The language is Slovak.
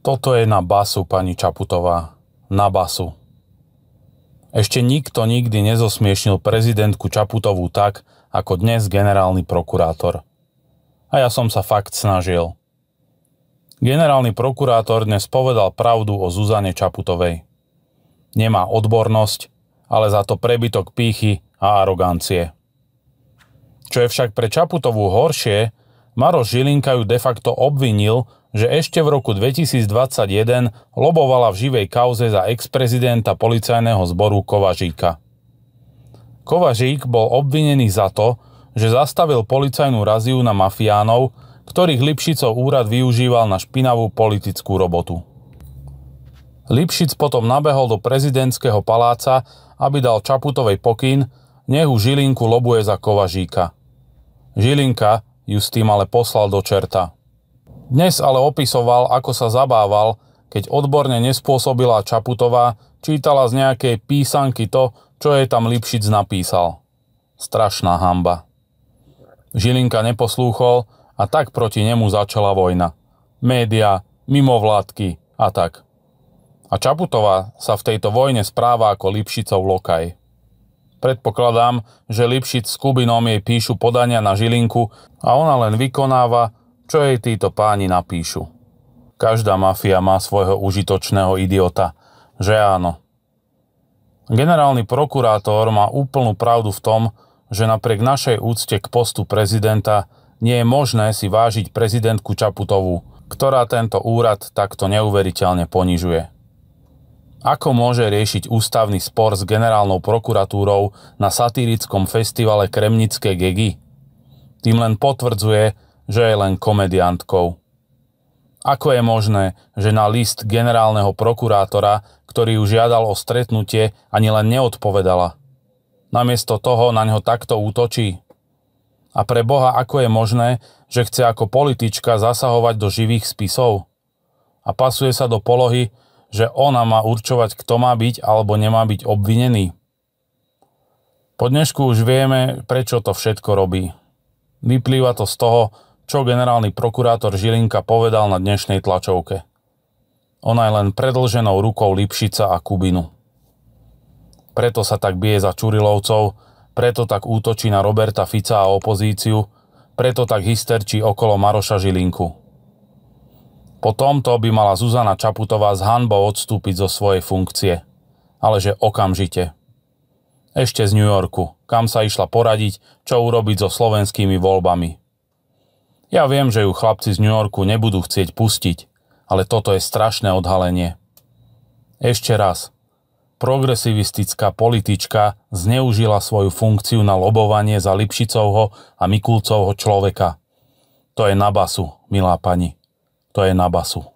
Toto je na basu, pani Čaputová. Na basu. Ešte nikto nikdy nezosmiešnil prezidentku Čaputovú tak, ako dnes generálny prokurátor. A ja som sa fakt snažil. Generálny prokurátor dnes povedal pravdu o Zuzane Čaputovej. Nemá odbornosť, ale za to prebytok pýchy a arogancie. Čo je však pre Čaputovú horšie, Maro Žilinka ju de facto obvinil, že ešte v roku 2021 lobovala v živej kauze za ex-prezidenta policajného zboru Kovažíka. Kovažík bol obvinený za to, že zastavil policajnú raziu na mafiánov, ktorých Lipšicov úrad využíval na špinavú politickú robotu. Lipšic potom nabehol do prezidentského paláca, aby dal Čaputovej pokyn, nehu Žilinku lobuje za Kovažíka. Žilinka, ju s tým ale poslal do čerta. Dnes ale opisoval, ako sa zabával, keď odborne nespôsobila Čaputová čítala z nejakej písanky to, čo jej tam Lipšic napísal. Strašná hamba. Žilinka neposlúchol a tak proti nemu začala vojna. Média, mimovládky a tak. A Čaputová sa v tejto vojne správa ako Lipšicov lokaj. Predpokladám, že Lipšic s Kubinom jej píšu podania na Žilinku a ona len vykonáva, čo jej títo páni napíšu. Každá mafia má svojho užitočného idiota, že áno. Generálny prokurátor má úplnú pravdu v tom, že napriek našej úcte k postu prezidenta nie je možné si vážiť prezidentku Čaputovú, ktorá tento úrad takto neuveriteľne ponižuje. Ako môže riešiť ústavný spor s generálnou prokuratúrou na satírickom festivale Kremnické gegy? Tým len potvrdzuje, že je len komediantkou. Ako je možné, že na list generálneho prokurátora, ktorý ju žiadal o stretnutie, ani len neodpovedala? Namiesto toho na ňo takto útočí. A pre Boha, ako je možné, že chce ako politička zasahovať do živých spisov? A pasuje sa do polohy, že ona má určovať, kto má byť alebo nemá byť obvinený. Po dnešku už vieme, prečo to všetko robí. Vyplýva to z toho, čo generálny prokurátor Žilinka povedal na dnešnej tlačovke. Ona je len predlženou rukou Lipšica a Kubinu. Preto sa tak bije za Čurilovcov, preto tak útočí na Roberta Fica a opozíciu, preto tak hysterčí okolo Maroša Žilinku. Po tomto by mala Zuzana Čaputová s hanbou odstúpiť zo svojej funkcie. Ale že okamžite. Ešte z New Yorku, kam sa išla poradiť, čo urobiť so slovenskými voľbami. Ja viem, že ju chlapci z New Yorku nebudú chcieť pustiť, ale toto je strašné odhalenie. Ešte raz. Progresivistická politička zneužila svoju funkciu na lobovanie za Lipšicovho a Mikulcovho človeka. To je na basu, milá pani to je na basu.